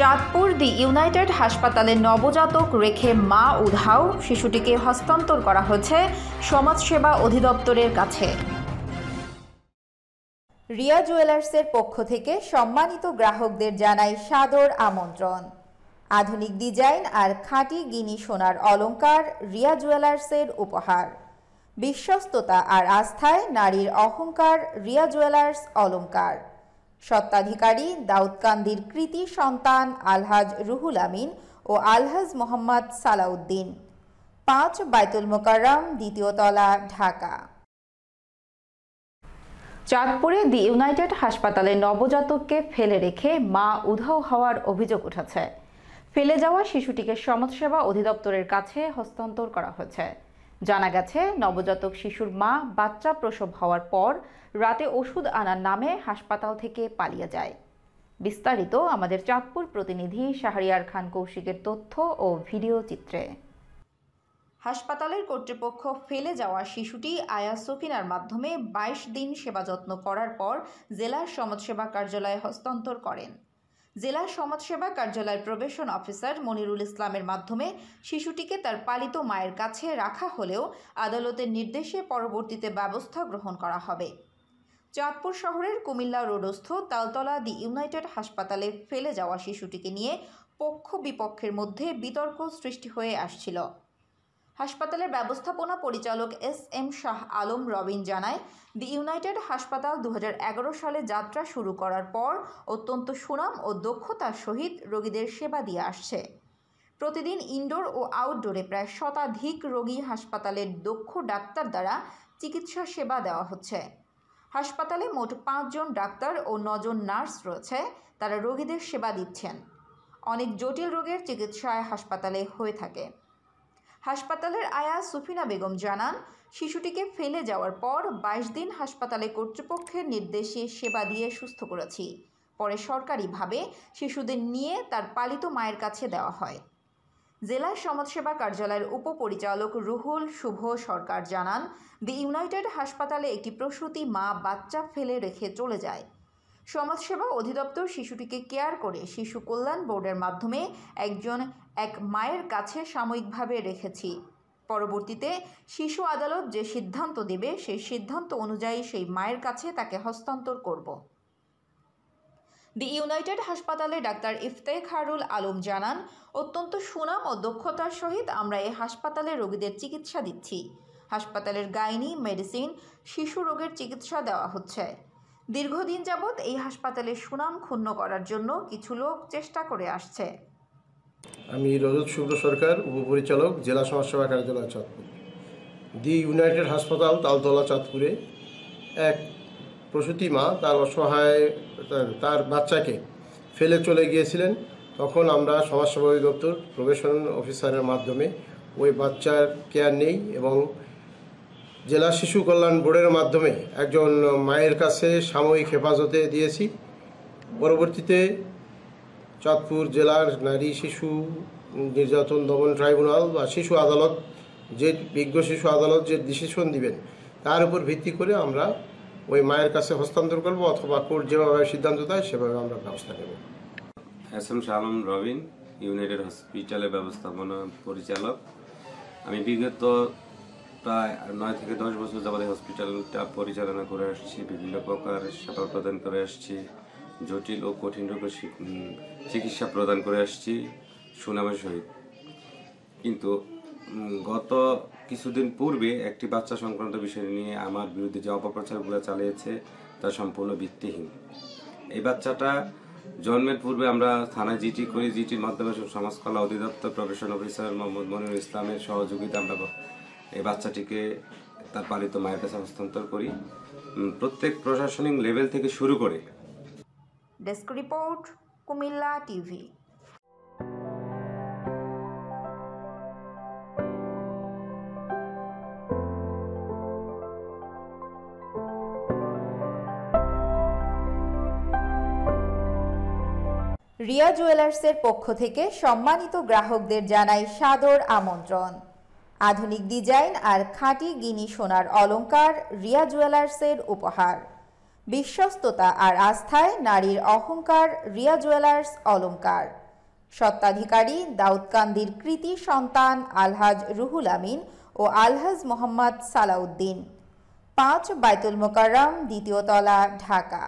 চাঁদপুর দি United হাসপাতালে নবজাতক রেখে মা উধাও শিশুটিকে হস্তান্তর করা হয়েছে সমাজসেবা অধিদপ্তরের কাছে রিয়া জুয়েলার্সের পক্ষ থেকে সম্মানিত গ্রাহকদের জানাই সাদর আমন্ত্রণ আধুনিক ডিজাইন আর খাঁটি গিনি সোনার অলঙ্কার রিয়া জুয়েলার্সের উপহার বিশ্বস্ততা আর আস্থায় নারীর অহংকার রিয়া জুয়েলার্স অলঙ্কার সত্ত্বাধিকারী দাউদকান্দির কৃতি সন্তান আলহাজ রুহুল আমিন ও আলহাজ মোহাম্মদ সালাউদ্দিন পাঁচ বাইতুল মোকাররাম দ্বিতীয় তলা ঢাকা চাঁদপুরে দি ইউনাইটেড হাসপাতালে নবজাতককে ফেলে রেখে মা উধাও হওয়ার অভিযোগ উঠেছে ফেলে যাওয়া শিশুটিকে সমাজসেবা অধিদপ্তরের কাছে হস্তান্তর করা হয়েছে জানা গেছে নবজাতক শিশুর মা বাচ্চা প্রসব হওয়ার পর রাতে ওষুধ আনার নামে হাসপাতাল থেকে পালিয়ে যায় বিস্তারিত আমাদের চাঁদপুর প্রতিনিধি শাহরিয়ার খান কৌশিকের তথ্য ও ভিডিও চিত্রে হাসপাতালের কর্তৃপক্ষ ফেলে যাওয়া শিশুটি আয়া সফিনার মাধ্যমে ২২ দিন সেবা যত্ন করার পর জেলার সমাজসেবা কার্যালয়ে হস্তান্তর করেন জেলা সমাজসেবা কার্যালয়ের প্রবেশন অফিসার মনিরুল ইসলামের মাধ্যমে শিশুটিকে তার পালিত মায়ের কাছে রাখা হলেও আদালতের নির্দেশে পরবর্তীতে ব্যবস্থা গ্রহণ করা হবে চাঁদপুর শহরের কুমিল্লা রোডস্থ তালতলা দি ইউনাইটেড হাসপাতালে ফেলে যাওয়া শিশুটিকে নিয়ে পক্ষ বিপক্ষের মধ্যে বিতর্ক সৃষ্টি হয়ে আসছিল হাসপাতালের ব্যবস্থাপনা পরিচালক এস এম শাহ আলম রবিন জানায় দি ইউনাইটেড হাসপাতাল দু সালে যাত্রা শুরু করার পর অত্যন্ত সুনাম ও দক্ষতার সহিত রোগীদের সেবা দিয়ে আসছে প্রতিদিন ইনডোর ও আউটডোরে প্রায় শতাধিক রোগী হাসপাতালের দক্ষ ডাক্তার দ্বারা চিকিৎসা সেবা দেওয়া হচ্ছে হাসপাতালে মোট পাঁচজন ডাক্তার ও নজন নার্স রয়েছে তারা রোগীদের সেবা দিচ্ছেন অনেক জটিল রোগের চিকিৎসায় হাসপাতালে হয়ে থাকে হাসপাতালের আয়া সুফিনা বেগম জানান শিশুটিকে ফেলে যাওয়ার পর বাইশ দিন হাসপাতালে কর্তৃপক্ষের নির্দেশে সেবা দিয়ে সুস্থ করেছি পরে সরকারিভাবে শিশুদের নিয়ে তার পালিত মায়ের কাছে দেওয়া হয় জেলা সমাজসেবা কার্যালয়ের উপপরিচালক রুহুল শুভ সরকার জানান দি ইউনাইটেড হাসপাতালে একটি প্রসূতি মা বাচ্চা ফেলে রেখে চলে যায় সমাজসেবা অধিদপ্তর শিশুটিকে কেয়ার করে শিশু কল্যাণ বোর্ডের মাধ্যমে একজন এক মায়ের কাছে সাময়িকভাবে রেখেছি পরবর্তীতে শিশু আদালত যে সিদ্ধান্ত দেবে সেই সিদ্ধান্ত অনুযায়ী সেই মায়ের কাছে তাকে হস্তান্তর করব দি ইউনাইটেড হাসপাতালে ডাক্তার ইফতেখারুল আলম জানান অত্যন্ত সুনাম ও দক্ষতার সহিত আমরা এই হাসপাতালে রোগীদের চিকিৎসা দিচ্ছি হাসপাতালের গাইনি মেডিসিন শিশু রোগের চিকিৎসা দেওয়া হচ্ছে দীর্ঘদিন যাবৎ এই হাসপাতালের সুনাম ক্ষুণ্ণ করার জন্য কিছু লোক চেষ্টা করে আসছে আমি রজত শুভ্র সরকার উপপরিচালক জেলা সমাজসেবা কার্যালয় চাঁদপুর দি ইউনাইটেড হাসপাতাল তালতলা চাঁদপুরে এক প্রসূতি মা তার অসহায় তার বাচ্চাকে ফেলে চলে গিয়েছিলেন তখন আমরা সমাজসেবা অধিদপ্তর প্রবেশন অফিসারের মাধ্যমে ওই বাচ্চার কেয়ার নেই এবং জেলা শিশু কল্যাণ বোর্ডের মাধ্যমে একজন মায়ের কাছে সাময়িক হেফাজতে দিয়েছি পরবর্তীতে চাঁদপুর জেলার নারী শিশু নির্যাতন দমন ট্রাইব্যুনাল বা শিশু আদালত যে বিজ্ঞ শিশু আদালত যে ডিসিশন দিবেন তার উপর ভিত্তি করে আমরা ওই মায়ের কাছে হস্তান্তর করব অথবা কোর্ট যেভাবে সিদ্ধান্ত দেয় সেভাবে আমরা ব্যবস্থা নেব এম শালম রবিন ইউনাইটেড হসপিটালের ব্যবস্থাপনা পরিচালক আমি বিগত প্রায় নয় থেকে দশ বছর যাবত হসপিটালটা পরিচালনা করে আসছি বিভিন্ন প্রকার সেবা প্রদান করে আসছি জটিল ও কঠিন রোগের চিকিৎসা প্রদান করে আসছি সুনামের সহিত কিন্তু গত কিছুদিন পূর্বে একটি বাচ্চা সংক্রান্ত বিষয় নিয়ে আমার বিরুদ্ধে যে অপপ্রচারগুলো চালিয়েছে তা সম্পূর্ণ ভিত্তিহীন এই বাচ্চাটা জন্মের পূর্বে আমরা থানায় জিটি করে জিটির মাধ্যমে সমাজকলা অধিদপ্তর প্রফেশন অফিসার মোহাম্মদ মনির ইসলামের সহযোগিতা আমরা এই বাচ্চাটিকে তার পালিত মায়ের কাছে হস্তান্তর করি প্রত্যেক প্রশাসনিক লেভেল থেকে শুরু করে desk report Comilla TV Riya জুয়েলার্সের পক্ষ থেকে সম্মানিত গ্রাহকদের জানাই সাদর আমন্ত্রণ আধুনিক ডিজাইন আর খাঁটি গিনি সোনার অলঙ্কার রিয়া জুয়েলার্সের উপহার বিশ্বস্ততা আর আস্থায় নারীর অহংকার রিয়া জুয়েলার্স অলঙ্কার সত্ত্বাধিকারী দাউদকান্দির কৃতি সন্তান আলহাজ রুহুল আমিন ও আলহাজ মোহাম্মদ সালাউদ্দিন পাঁচ বাইতুল মোকাররম দ্বিতীয় তলা ঢাকা